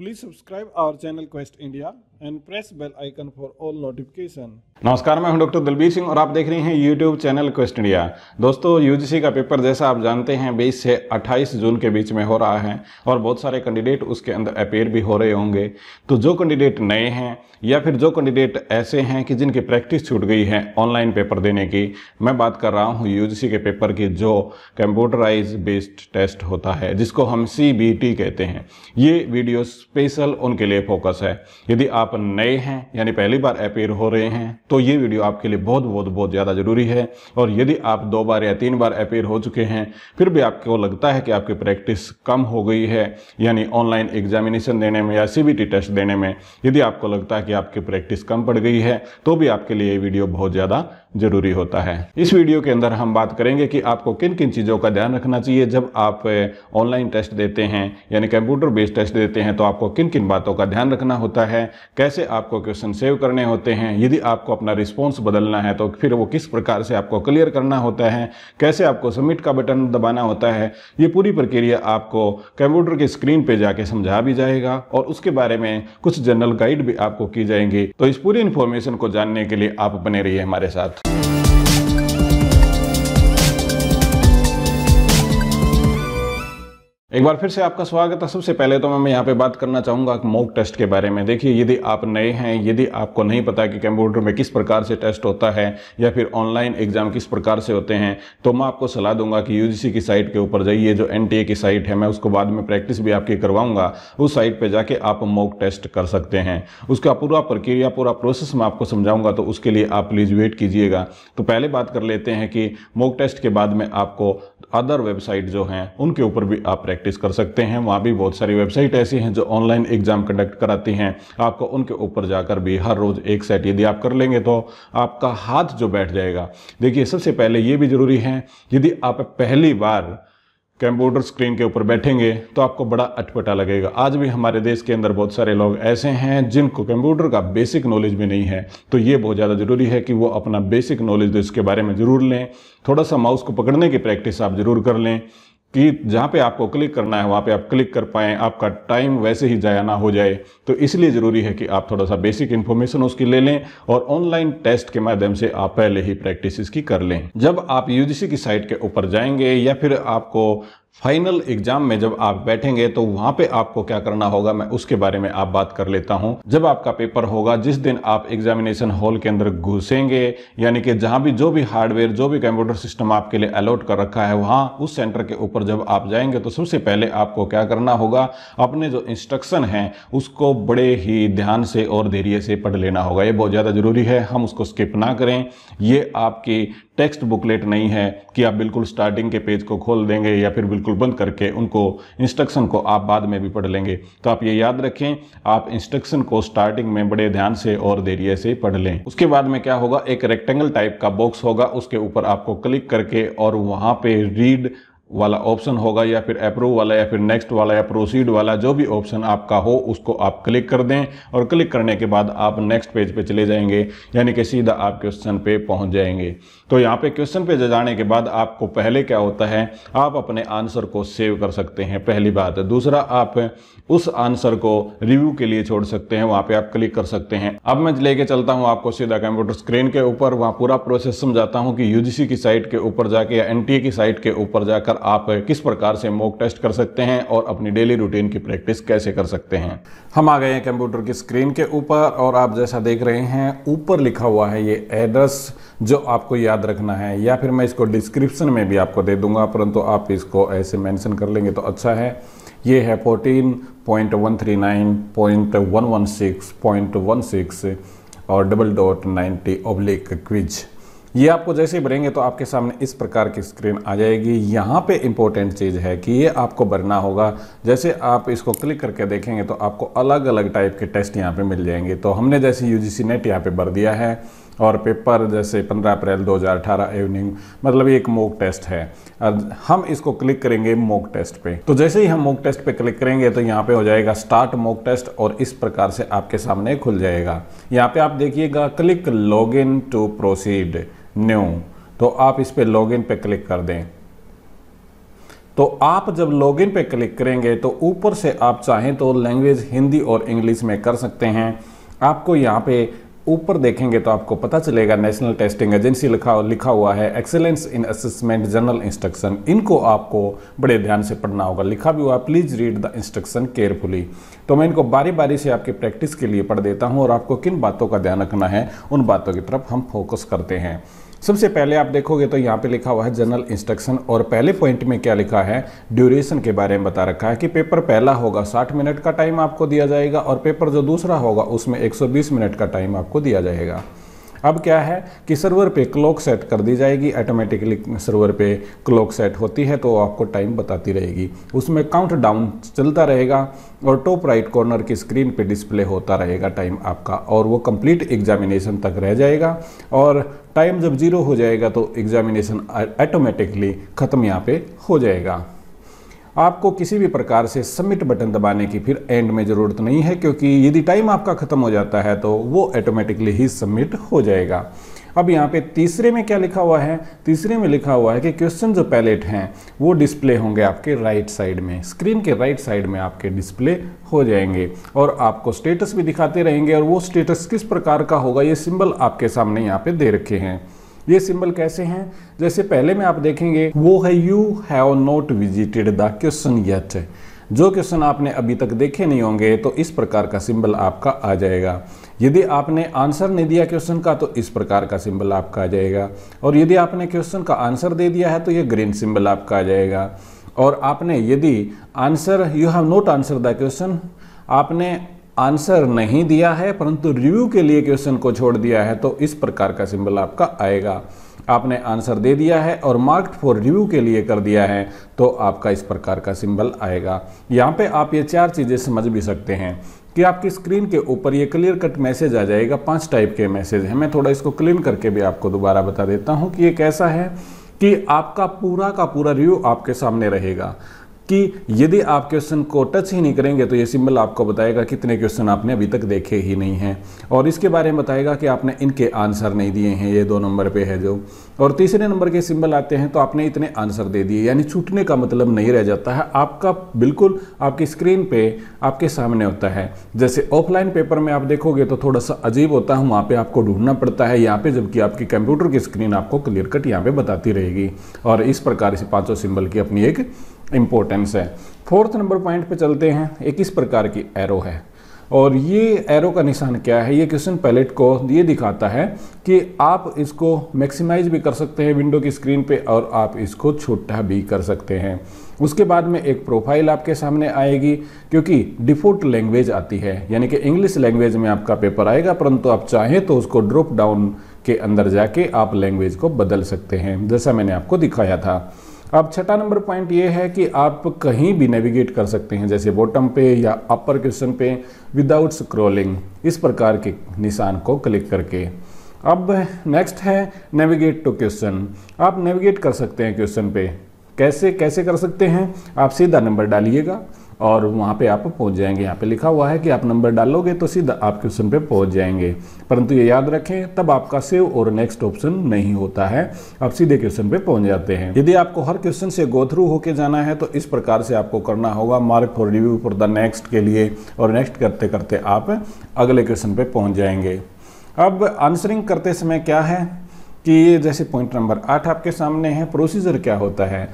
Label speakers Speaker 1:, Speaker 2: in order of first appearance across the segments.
Speaker 1: Please subscribe our channel Quest India. And press bell icon for all notification नमस्कार मैं हूं doctor Dalbir Singh और आप देख रहे हैं यूट्यूब चैनल क्वेस्ट इंडिया दोस्तों यूजीसी का पेपर जैसा आप जानते हैं 20 से 28 जून के बीच में हो रहा है और बहुत सारे कैंडिडेट उसके अंदर अपेयर भी हो रहे होंगे तो जो कैंडिडेट नए हैं या फिर जो कैंडिडेट ऐसे हैं कि जिनकी प्रैक्टिस छूट गई है ऑनलाइन पेपर देने की मैं बात कर रहा हूँ यू के पेपर की जो कंप्यूटराइज बेस्ड टेस्ट होता है जिसको हम सी कहते हैं ये वीडियो स्पेशल उनके लिए फोकस है यदि आप आप नए हैं यानी पहली बार अपेयर हो रहे हैं तो ये वीडियो आपके लिए बहुत बहुत बहुत ज़्यादा ज़रूरी है और यदि आप दो बार या तीन बार अपेयर हो चुके हैं फिर भी आपको लगता है कि आपकी प्रैक्टिस कम हो गई है यानी ऑनलाइन एग्जामिनेशन देने में या सी टेस्ट देने में यदि आपको लगता है कि आपकी प्रैक्टिस कम पड़ गई है तो भी आपके लिए ये वीडियो बहुत ज़्यादा जरूरी होता है इस वीडियो के अंदर हम बात करेंगे कि आपको किन किन चीज़ों का ध्यान रखना चाहिए जब आप ऑनलाइन टेस्ट देते हैं यानी कंप्यूटर बेस्ड टेस्ट देते हैं तो आपको किन किन बातों का ध्यान रखना होता है कैसे आपको क्वेश्चन सेव करने होते हैं यदि आपको अपना रिस्पॉन्स बदलना है तो फिर वो किस प्रकार से आपको क्लियर करना होता है कैसे आपको सबमिट का बटन दबाना होता है ये पूरी प्रक्रिया आपको कंप्यूटर की स्क्रीन पर जाके समझा भी जाएगा और उसके बारे में कुछ जनरल गाइड भी आपको की जाएंगी तो इस पूरी इन्फॉर्मेशन को जानने के लिए आप बने रहिए हमारे साथ Thank you. एक बार फिर से आपका स्वागत है सबसे पहले तो मैं यहाँ पे बात करना चाहूँगा मॉक टेस्ट के बारे में देखिए यदि आप नए हैं यदि आपको नहीं पता कि कंप्यूटर में किस प्रकार से टेस्ट होता है या फिर ऑनलाइन एग्जाम किस प्रकार से होते हैं तो मैं आपको सलाह दूंगा कि यूजीसी की साइट के ऊपर जाइए जो एन की साइट है मैं उसको बाद में प्रैक्टिस भी आपकी करवाऊंगा उस साइट पर जाके आप मॉक टेस्ट कर सकते हैं उसका पूरा प्रक्रिया पूरा प्रोसेस मैं आपको समझाऊंगा तो उसके लिए आप प्लीज़ वेट कीजिएगा तो पहले बात कर लेते हैं कि मॉक टेस्ट के बाद में आपको अदर वेबसाइट जो हैं उनके ऊपर भी आप प्रैक्टिस कर सकते हैं वहाँ भी बहुत सारी वेबसाइट ऐसी हैं जो ऑनलाइन एग्जाम कंडक्ट कराती हैं आपको उनके ऊपर जाकर भी हर रोज़ एक सेट यदि आप कर लेंगे तो आपका हाथ जो बैठ जाएगा देखिए सबसे पहले ये भी ज़रूरी है यदि आप पहली बार कंप्यूटर स्क्रीन के ऊपर बैठेंगे तो आपको बड़ा अटपटा लगेगा आज भी हमारे देश के अंदर बहुत सारे लोग ऐसे हैं जिनको कंप्यूटर का बेसिक नॉलेज भी नहीं है तो ये बहुत ज़्यादा ज़रूरी है कि वो अपना बेसिक नॉलेज इसके बारे में ज़रूर लें थोड़ा सा माउस को पकड़ने की प्रैक्टिस आप ज़रूर कर लें कि जहाँ पे आपको क्लिक करना है वहाँ पे आप क्लिक कर पाएँ आपका टाइम वैसे ही जाया ना हो जाए तो इसलिए ज़रूरी है कि आप थोड़ा सा बेसिक इन्फॉर्मेशन उसकी ले लें और ऑनलाइन टेस्ट के माध्यम से आप पहले ही प्रैक्टिस की कर लें जब आप यूजीसी की साइट के ऊपर जाएंगे या फिर आपको फाइनल एग्जाम में जब आप बैठेंगे तो वहां पे आपको क्या करना होगा मैं उसके बारे में आप बात कर लेता हूं जब आपका पेपर होगा जिस दिन आप एग्जामिनेशन हॉल के अंदर घुसेंगे यानी कि जहां भी जो भी हार्डवेयर जो भी कंप्यूटर सिस्टम आपके लिए अलॉट कर रखा है वहां उस सेंटर के ऊपर जब आप जाएंगे तो सबसे पहले आपको क्या करना होगा अपने जो इंस्ट्रक्शन है उसको बड़े ही ध्यान से और धैर्य से पढ़ लेना होगा ये बहुत ज़्यादा जरूरी है हम उसको स्किप ना करें ये आपकी टेक्स्ट बुकलेट नहीं है कि आप बिल्कुल स्टार्टिंग के पेज को खोल देंगे या फिर बिल्कुल बंद करके उनको इंस्ट्रक्शन को आप बाद में भी पढ़ लेंगे तो आप ये याद रखें आप इंस्ट्रक्शन को स्टार्टिंग में बड़े ध्यान से और धैर्य से पढ़ लें उसके बाद में क्या होगा एक रेक्टेंगल टाइप का बॉक्स होगा उसके ऊपर आपको क्लिक करके और वहाँ पे रीड वाला ऑप्शन होगा या फिर अप्रूव वाला या फिर नेक्स्ट वाला या प्रोसीड वाला जो भी ऑप्शन आपका हो उसको आप क्लिक कर दें और क्लिक करने के बाद आप नेक्स्ट पेज पे चले जाएंगे यानी कि सीधा आप क्वेश्चन पे पहुंच जाएंगे तो यहाँ पे क्वेश्चन पे जाने के बाद आपको पहले क्या होता है आप अपने आंसर को सेव कर सकते हैं पहली बात दूसरा आप उस आंसर को रिव्यू के लिए छोड़ सकते हैं वहाँ पर आप क्लिक कर सकते हैं अब मैं लेके चलता हूँ आपको सीधा कंप्यूटर स्क्रीन के ऊपर वहाँ पूरा प्रोसेस समझाता हूँ कि यूजीसी की साइट के ऊपर जाके या एन की साइट के ऊपर जाकर आप किस प्रकार से मॉक टेस्ट कर सकते हैं और अपनी डेली रूटीन की प्रैक्टिस कैसे कर सकते हैं हम आ गए हैं कंप्यूटर की स्क्रीन के ऊपर और आप जैसा देख रहे हैं ऊपर लिखा हुआ है ये एड्रेस जो आपको याद रखना है या फिर मैं इसको डिस्क्रिप्शन में भी आपको दे दूंगा परंतु आप इसको ऐसे मैंशन कर लेंगे तो अच्छा है ये है फोर्टीन और double dot ninety oblique quiz ये आपको जैसे ही भरेंगे तो आपके सामने इस प्रकार की स्क्रीन आ जाएगी यहाँ पे इम्पोर्टेंट चीज़ है कि ये आपको भरना होगा जैसे आप इसको क्लिक करके देखेंगे तो आपको अलग अलग टाइप के टेस्ट यहाँ पे मिल जाएंगे तो हमने जैसे यू जी नेट यहाँ पे भर दिया है और पेपर जैसे 15 अप्रैल 2018 इवनिंग मतलब ये एक मॉक टेस्ट है हम इसको क्लिक करेंगे मॉक टेस्ट पे तो जैसे ही हम मॉक टेस्ट पे क्लिक करेंगे तो यहाँ पे हो जाएगा स्टार्ट मॉक टेस्ट और इस प्रकार से आपके सामने खुल जाएगा यहाँ पे आप देखिएगा click log in to proceed new तो आप इस पर लॉगिन पे क्लिक कर दें तो आप जब लॉगिन पे क्लिक करेंगे तो ऊपर से आप चाहें तो लैंग्वेज हिंदी और इंग्लिश में कर सकते हैं आपको यहाँ पे ऊपर देखेंगे तो आपको पता चलेगा नेशनल टेस्टिंग एजेंसी लिखा लिखा हुआ है excellence in assessment general instruction इनको आपको बड़े ध्यान से पढ़ना होगा लिखा भी हुआ please read the instruction carefully तो मैं इनको बारी बारी से आपकी प्रैक्टिस के लिए पढ़ देता हूँ और आपको किन बातों का ध्यान रखना है उन बातों की तरफ हम फोकस करते हैं सबसे पहले आप देखोगे तो यहाँ पे लिखा हुआ है जनरल इंस्ट्रक्शन और पहले पॉइंट में क्या लिखा है ड्यूरेशन के बारे में बता रखा है कि पेपर पहला होगा 60 मिनट का टाइम आपको दिया जाएगा और पेपर जो दूसरा होगा उसमें 120 मिनट का टाइम आपको दिया जाएगा अब क्या है कि सर्वर पे क्लॉक सेट कर दी जाएगी ऑटोमेटिकली सर्वर पे क्लॉक सेट होती है तो आपको टाइम बताती रहेगी उसमें काउंट डाउन चलता रहेगा और टॉप राइट कॉर्नर की स्क्रीन पे डिस्प्ले होता रहेगा टाइम आपका और वो कंप्लीट एग्जामिनेशन तक रह जाएगा और टाइम जब जीरो हो जाएगा तो एग्जामिनेशन ऑटोमेटिकली ख़त्म यहाँ पे हो जाएगा आपको किसी भी प्रकार से सबमिट बटन दबाने की फिर एंड में ज़रूरत नहीं है क्योंकि यदि टाइम आपका ख़त्म हो जाता है तो वो ऑटोमेटिकली ही सबमिट हो जाएगा अब यहाँ पे तीसरे में क्या लिखा हुआ है तीसरे में लिखा हुआ है कि क्वेश्चन जो पैलेट हैं वो डिस्प्ले होंगे आपके राइट साइड में स्क्रीन के राइट साइड में आपके डिस्प्ले हो जाएंगे और आपको स्टेटस भी दिखाते रहेंगे और वो स्टेटस किस प्रकार का होगा ये सिंबल आपके सामने यहाँ पे दे रखे हैं ये सिंबल कैसे हैं जैसे पहले में आप देखेंगे वो है you have not visited the question yet जो क्वेश्चन आपने अभी तक देखे नहीं होंगे तो इस प्रकार का सिंबल आपका आ जाएगा यदि आपने आंसर नहीं दिया क्वेश्चन का तो इस प्रकार का सिंबल आपका आ जाएगा और यदि आपने क्वेश्चन का आंसर दे दिया है तो ये ग्रीन सिंबल आपका आ जाएगा और आपने यदि answer you have not answer the question आपने आंसर नहीं दिया है परंतु रिव्यू के लिए क्वेश्चन को छोड़ दिया है तो इस प्रकार का सिंबल आपका आएगा आपने आंसर दे दिया है और मार्क्ड फॉर रिव्यू के लिए कर दिया है तो आपका इस प्रकार का सिंबल आएगा यहाँ पे आप ये चार चीज़ें समझ भी सकते हैं कि आपकी स्क्रीन के ऊपर ये क्लियर कट मैसेज आ जाएगा पांच टाइप के मैसेज हैं मैं थोड़ा इसको क्लीन करके भी आपको दोबारा बता देता हूँ कि ये कैसा है कि आपका पूरा का पूरा रिव्यू आपके सामने रहेगा कि यदि आप क्वेश्चन को टच ही नहीं करेंगे तो ये सिंबल आपको बताएगा कितने क्वेश्चन आपने अभी तक देखे ही नहीं हैं और इसके बारे में बताएगा कि आपने इनके आंसर नहीं दिए हैं ये दो नंबर पे है जो और तीसरे नंबर के सिंबल आते हैं तो आपने इतने आंसर दे दिए यानी छूटने का मतलब नहीं रह जाता है आपका बिल्कुल आपकी स्क्रीन पर आपके सामने होता है जैसे ऑफलाइन पेपर में आप देखोगे तो थोड़ा सा अजीब होता है वहाँ पर आपको ढूंढना पड़ता है यहाँ पर जबकि आपकी कंप्यूटर की स्क्रीन आपको क्लियर कट यहाँ पर बताती रहेगी और इस प्रकार से पाँचों सिंबल की अपनी एक इम्पोर्टेंस है फोर्थ नंबर पॉइंट पे चलते हैं एक इस प्रकार की एरो है और ये एरो का निशान क्या है ये क्वेश्चन पैलेट को ये दिखाता है कि आप इसको मैक्सिमाइज भी कर सकते हैं विंडो की स्क्रीन पे और आप इसको छोटा भी कर सकते हैं उसके बाद में एक प्रोफाइल आपके सामने आएगी क्योंकि डिफ़ॉल्ट लैंग्वेज आती है यानी कि इंग्लिश लैंग्वेज में आपका पेपर आएगा परंतु आप चाहें तो उसको ड्रॉप डाउन के अंदर जाके आप लैंग्वेज को बदल सकते हैं जैसा मैंने आपको दिखाया था अब छठा नंबर पॉइंट ये है कि आप कहीं भी नेविगेट कर सकते हैं जैसे बॉटम पे या अपर क्वेश्चन पे विदाउट स्क्रॉलिंग इस प्रकार के निशान को क्लिक करके अब नेक्स्ट है नेविगेट टू क्वेश्चन आप नेविगेट कर सकते हैं क्वेश्चन पे कैसे कैसे कर सकते हैं आप सीधा नंबर डालिएगा और वहाँ पे आप पहुँच जाएंगे यहाँ पे लिखा हुआ है कि आप नंबर डालोगे तो सीधा आप क्वेश्चन पे पहुँच जाएंगे परंतु ये याद रखें तब आपका सेव और नेक्स्ट ऑप्शन नहीं होता है आप सीधे क्वेश्चन पे पहुँच जाते हैं यदि आपको हर क्वेश्चन से गो थ्रू होके जाना है तो इस प्रकार से आपको करना होगा mark for review for the next के लिए और नेक्स्ट करते करते आप अगले क्वेश्चन पर पहुँच जाएंगे अब आंसरिंग करते समय क्या है कि ये जैसे पॉइंट नंबर आठ आपके सामने है प्रोसीजर क्या होता है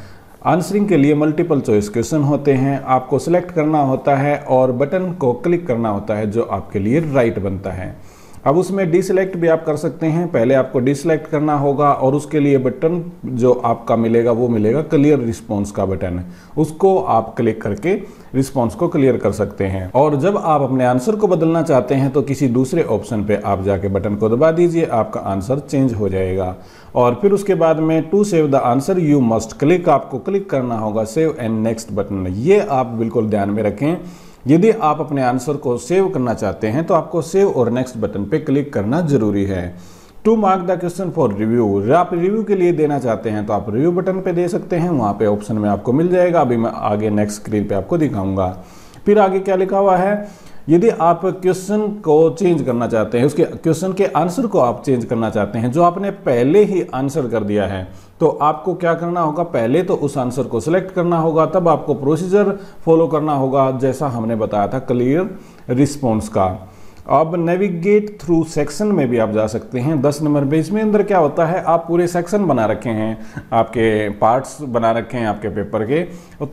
Speaker 1: आंसरिंग के लिए मल्टीपल चॉइस क्वेश्चन होते हैं आपको सेलेक्ट करना होता है और बटन को क्लिक करना होता है जो आपके लिए राइट बनता है अब उसमें डिसलेक्ट भी आप कर सकते हैं पहले आपको डिसलेक्ट करना होगा और उसके लिए बटन जो आपका मिलेगा वो मिलेगा क्लियर रिस्पॉन्स का बटन उसको आप क्लिक करके रिस्पॉन्स को क्लियर कर सकते हैं और जब आप अपने आंसर को बदलना चाहते हैं तो किसी दूसरे ऑप्शन पे आप जाके बटन को दबा दीजिए आपका आंसर चेंज हो जाएगा और फिर उसके बाद में to save the answer you must click आपको क्लिक करना होगा सेव एंड नेक्स्ट बटन ये आप बिल्कुल ध्यान में रखें यदि आप अपने आंसर को सेव करना चाहते हैं तो आपको सेव और नेक्स्ट बटन पे क्लिक करना जरूरी है to mark the question for review आप रिव्यू के लिए देना चाहते हैं तो आप रिव्यू बटन पे दे सकते हैं वहाँ पे ऑप्शन में आपको मिल जाएगा अभी मैं आगे नेक्स्ट स्क्रीन पे आपको दिखाऊंगा फिर आगे क्या लिखा हुआ है यदि आप क्वेश्चन को चेंज करना चाहते हैं उसके क्वेश्चन के आंसर को आप चेंज करना चाहते हैं जो आपने पहले ही आंसर कर दिया है तो आपको क्या करना होगा पहले तो उस आंसर को सिलेक्ट करना होगा तब आपको प्रोसीजर फॉलो करना होगा जैसा हमने बताया था क्लियर रिस्पॉन्स का अब नेविगेट थ्रू सेक्शन में भी आप जा सकते हैं दस नंबर पे इसमें अंदर क्या होता है आप पूरे सेक्शन बना रखे हैं आपके पार्ट्स बना रखे हैं आपके पेपर के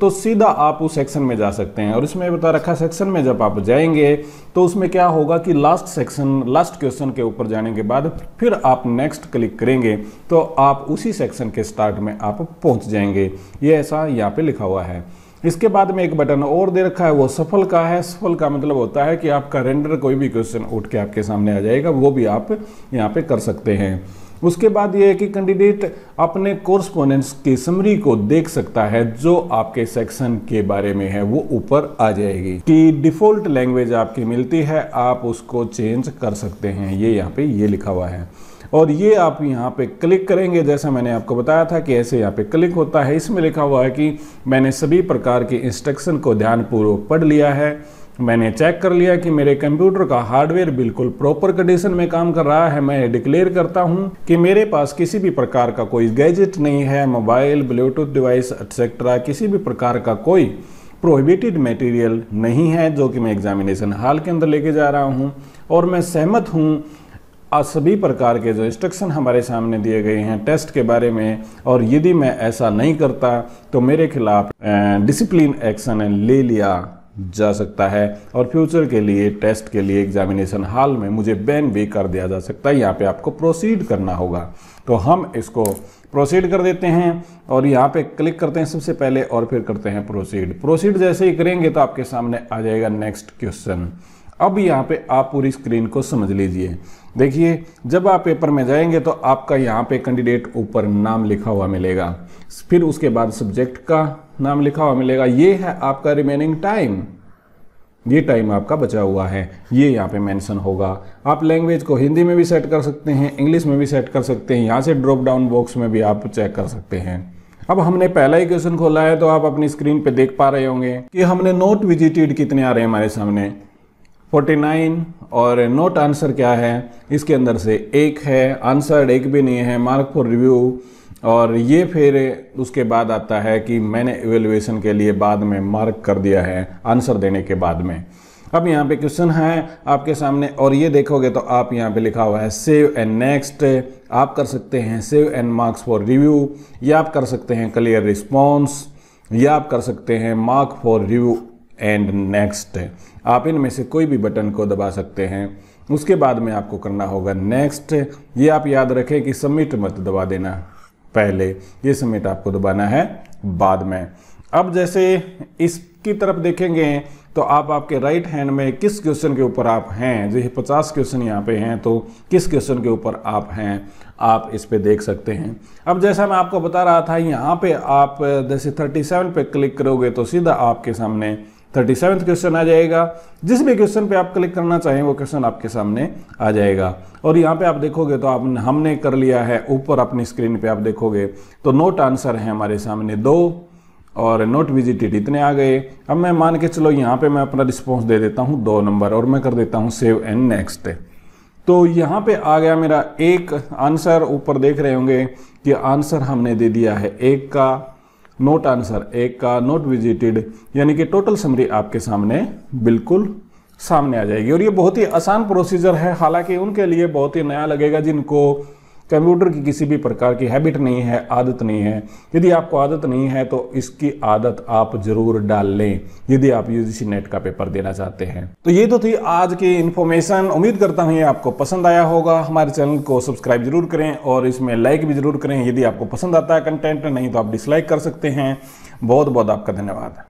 Speaker 1: तो सीधा आप उस सेक्शन में जा सकते हैं और इसमें बता रखा सेक्शन में जब आप जाएंगे तो उसमें क्या होगा कि लास्ट सेक्शन लास्ट क्वेश्चन के ऊपर जाने के बाद फिर आप नेक्स्ट क्लिक करेंगे तो आप उसी सेक्शन के स्टार्ट में आप पहुँच जाएंगे ये ऐसा यहाँ पर लिखा हुआ है इसके बाद में एक बटन और दे रखा है वो सफल का है सफल का मतलब होता है कि आपका रेंडर कोई भी क्वेश्चन उठ के आपके सामने आ जाएगा वो भी आप यहाँ पे कर सकते हैं उसके बाद ये है कि कैंडिडेट अपने कोर्सपोनेंट्स की समरी को देख सकता है जो आपके सेक्शन के बारे में है वो ऊपर आ जाएगी कि डिफ़ॉल्ट लैंग्वेज आपकी मिलती है आप उसको चेंज कर सकते हैं ये यहाँ पे ये लिखा हुआ है और ये आप यहाँ पे क्लिक करेंगे जैसा मैंने आपको बताया था कि ऐसे यहाँ पे क्लिक होता है इसमें लिखा हुआ है कि मैंने सभी प्रकार के इंस्ट्रक्शन को ध्यानपूर्वक पढ़ लिया है मैंने चेक कर लिया कि मेरे कंप्यूटर का हार्डवेयर बिल्कुल प्रॉपर कंडीशन में काम कर रहा है मैं डिक्लेयर करता हूं कि मेरे पास किसी भी प्रकार का कोई गैजेट नहीं है मोबाइल ब्लूटूथ डिवाइस एक्सेट्रा किसी भी प्रकार का कोई प्रोहिबिटेड मटेरियल नहीं है जो कि मैं एग्जामिनेशन हॉल के अंदर लेके जा रहा हूं और मैं सहमत हूं आज सभी प्रकार के जो इंस्ट्रक्शन हमारे सामने दिए गए हैं टेस्ट के बारे में और यदि मैं ऐसा नहीं करता तो मेरे खिलाफ डिसिप्लिन एक्शन ले लिया जा सकता है और फ्यूचर के लिए टेस्ट के लिए एग्जामिनेशन हाल में मुझे बैन भी कर दिया जा सकता है यहाँ पे आपको प्रोसीड करना होगा तो हम इसको प्रोसीड कर देते हैं और यहाँ पे क्लिक करते हैं सबसे पहले और फिर करते हैं प्रोसीड प्रोसीड जैसे ही करेंगे तो आपके सामने आ जाएगा नेक्स्ट क्वेश्चन अब यहाँ पे आप पूरी स्क्रीन को समझ लीजिए देखिए जब आप पेपर में जाएंगे तो आपका यहाँ पे कैंडिडेट ऊपर नाम लिखा हुआ मिलेगा फिर उसके बाद सब्जेक्ट का नाम लिखा हुआ मिलेगा ये है आपका रिमेनिंग टाइम ये टाइम आपका बचा हुआ है ये यहाँ पे मेंशन होगा आप लैंग्वेज को हिंदी में भी सेट कर सकते हैं इंग्लिश में भी सेट कर सकते हैं यहाँ से ड्रॉप डाउन बॉक्स में भी आप चेक कर सकते हैं अब हमने पहला ही क्वेश्चन खोला है तो आप अपनी स्क्रीन पे देख पा रहे होंगे कि हमने नोट विजिटेड कितने आ रहे हैं हमारे सामने 49 और नोट आंसर क्या है इसके अंदर से एक है आंसर एक भी नहीं है मार्क फॉर रिव्यू और ये फिर उसके बाद आता है कि मैंने एवेल्युएशन के लिए बाद में मार्क कर दिया है आंसर देने के बाद में अब यहाँ पे क्वेश्चन है आपके सामने और ये देखोगे तो आप यहाँ पे लिखा हुआ है सेव एंड नेक्स्ट आप कर सकते हैं save and marks for review या आप कर सकते हैं क्लियर रिस्पॉन्स या आप कर सकते हैं mark for review and next आप इनमें से कोई भी बटन को दबा सकते हैं उसके बाद में आपको करना होगा नेक्स्ट ये आप याद रखें कि सबमिट मत दबा देना पहले ये सबमिट आपको दबाना है बाद में अब जैसे इसकी तरफ देखेंगे तो आप आपके राइट हैंड में किस क्वेश्चन के ऊपर आप हैं जो ये पचास क्वेश्चन यहाँ पे हैं तो किस क्वेश्चन के ऊपर आप हैं आप इस पे देख सकते हैं अब जैसा मैं आपको बता रहा था यहाँ पे आप जैसे 37 पे क्लिक करोगे तो सीधा आपके सामने थर्टी सेवन्थ क्वेश्चन आ जाएगा जिस भी क्वेश्चन पे आप क्लिक करना चाहें वो क्वेश्चन आपके सामने आ जाएगा और यहाँ पे आप देखोगे तो आप हमने कर लिया है ऊपर अपनी स्क्रीन पे आप देखोगे तो नोट आंसर है हमारे सामने दो और नोट विजिटेड इतने आ गए अब मैं मान के चलो यहाँ पे मैं अपना रिस्पॉन्स दे देता हूँ दो नंबर और मैं कर देता हूँ सेव एंड नेक्स्ट तो यहाँ पे आ गया मेरा एक आंसर ऊपर देख रहे होंगे कि आंसर हमने दे दिया है एक का नोट आंसर एक का नोट विजिटेड यानी कि टोटल समरी आपके सामने बिल्कुल सामने आ जाएगी और ये बहुत ही आसान प्रोसीजर है हालांकि उनके लिए बहुत ही नया लगेगा जिनको कंप्यूटर की किसी भी प्रकार की हैबिट नहीं है आदत नहीं है यदि आपको आदत नहीं है तो इसकी आदत आप जरूर डाल लें यदि आप यूजीसी नेट का पेपर देना चाहते हैं तो ये तो थी आज की इन्फॉर्मेशन उम्मीद करता हूँ ये आपको पसंद आया होगा हमारे चैनल को सब्सक्राइब जरूर करें और इसमें लाइक भी जरूर करें यदि आपको पसंद आता है कंटेंट नहीं तो आप डिसलाइक कर सकते हैं बहुत बहुत आपका धन्यवाद